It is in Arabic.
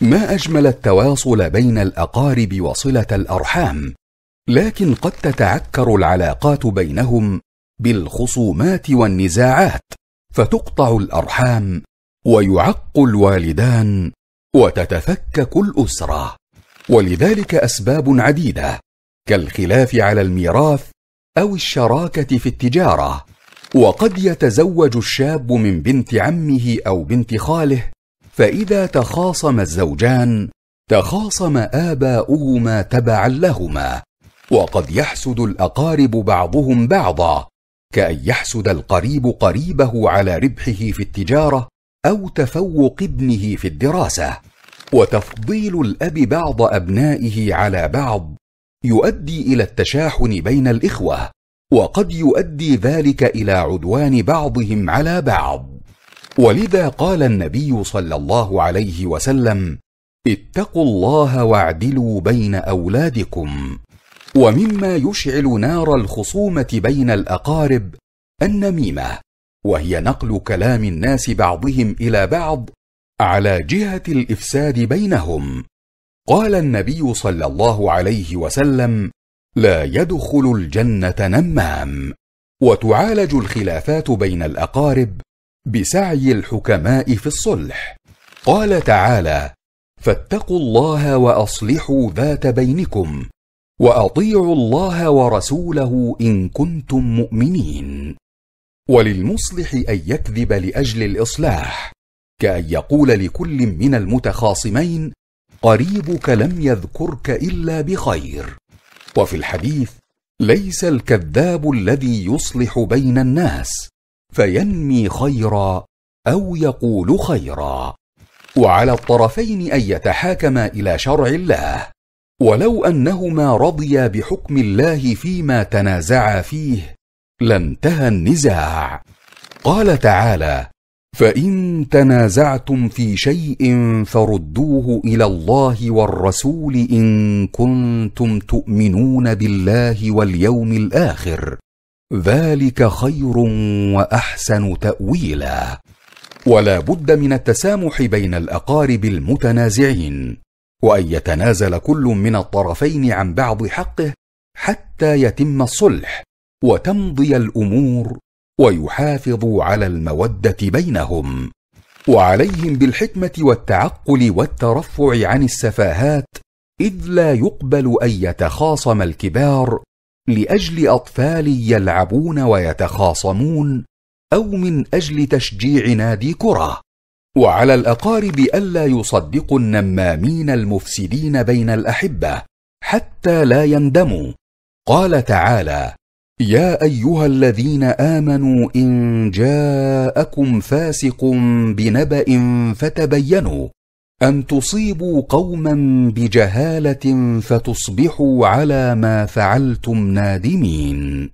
ما اجمل التواصل بين الاقارب وصله الارحام لكن قد تتعكر العلاقات بينهم بالخصومات والنزاعات فتقطع الارحام ويعق الوالدان وتتفكك الاسره ولذلك اسباب عديده كالخلاف على الميراث او الشراكه في التجاره وقد يتزوج الشاب من بنت عمه او بنت خاله فاذا تخاصم الزوجان تخاصم اباؤهما تبعا لهما وقد يحسد الاقارب بعضهم بعضا كان يحسد القريب قريبه على ربحه في التجاره او تفوق ابنه في الدراسه وتفضيل الاب بعض ابنائه على بعض يؤدي الى التشاحن بين الاخوه وقد يؤدي ذلك الى عدوان بعضهم على بعض ولذا قال النبي صلى الله عليه وسلم اتقوا الله واعدلوا بين اولادكم ومما يشعل نار الخصومه بين الاقارب النميمه وهي نقل كلام الناس بعضهم الى بعض على جهه الافساد بينهم قال النبي صلى الله عليه وسلم لا يدخل الجنه نمام وتعالج الخلافات بين الاقارب بسعي الحكماء في الصلح قال تعالى فاتقوا الله واصلحوا ذات بينكم واطيعوا الله ورسوله ان كنتم مؤمنين وللمصلح ان يكذب لاجل الاصلاح كان يقول لكل من المتخاصمين قريبك لم يذكرك الا بخير وفي الحديث ليس الكذاب الذي يصلح بين الناس فينمي خيرا او يقول خيرا وعلى الطرفين ان يتحاكما الى شرع الله ولو انهما رضيا بحكم الله فيما تنازعا فيه لانتهى النزاع قال تعالى فان تنازعتم في شيء فردوه الى الله والرسول ان كنتم تؤمنون بالله واليوم الاخر ذلك خير واحسن تاويلا ولا بد من التسامح بين الاقارب المتنازعين وان يتنازل كل من الطرفين عن بعض حقه حتى يتم الصلح وتمضي الامور ويحافظوا على الموده بينهم وعليهم بالحكمه والتعقل والترفع عن السفاهات اذ لا يقبل ان يتخاصم الكبار لاجل اطفال يلعبون ويتخاصمون او من اجل تشجيع نادي كره وعلى الاقارب الا يصدقوا النمامين المفسدين بين الاحبه حتى لا يندموا قال تعالى يا ايها الذين امنوا ان جاءكم فاسق بنبا فتبينوا ان تصيبوا قوما بجهاله فتصبحوا على ما فعلتم نادمين